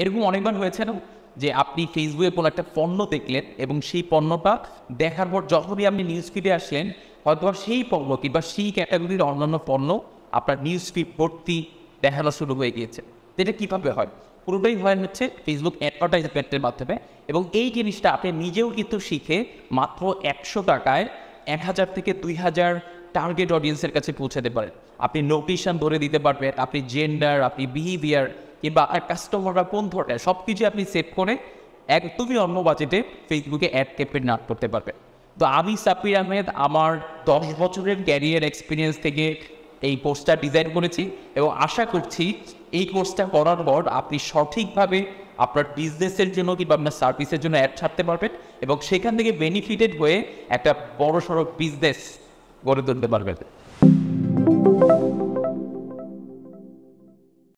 এরকম অনেকবার হয়েছে না যে আপনি ফেসবুকে কোনো একটা পণ্য দেখলেন এবং সেই পণ্যটা দেখার পর যখনই আপনি নিউজ ফিডে আসলেন হয়তো সেই পণ্য কিংবা সেই ক্যাটাগরির অন্যান্য পণ্য আপনার নিউজ ফিড ভর্তি দেখানো শুরু হয়ে গিয়েছে এটা কীভাবে হয় পুরোটাই হয় হচ্ছে ফেসবুক অ্যাডভার্টাইজমেন্টের মাধ্যমে এবং এই জিনিসটা আপনি নিজেও কিন্তু শিখে মাত্র একশো টাকায় এক হাজার থেকে দুই হাজার টার্গেট অডিয়েন্সের কাছে পৌঁছাতে পারেন আপনি নোটিশন ধরে দিতে পারবেন আপনি জেন্ডার আপনি বিহেভিয়ার কিংবা কাস্টমাররা কোন ধরনের সব কিছু আপনি সেভ করে একদমই অন্য বাজেটে ফেসবুকে অ্যাড ক্যাম্পেন রান করতে পারবেন তো আমি সাপির আহমেদ আমার দশ বছরের ক্যারিয়ার এক্সপিরিয়েন্স থেকে এই কোর্সটা ডিজাইন করেছি এবং আশা করছি এই কোর্সটা করার পর আপনি সঠিকভাবে আপনার বিজনেসের জন্য কিংবা আপনার সার্ভিসের জন্য অ্যাড ছাড়তে পারবেন এবং সেখান থেকে বেনিফিটেড হয়ে একটা বড়সড় সড়ো বিজনেস গড়ে তুলতে পারবেন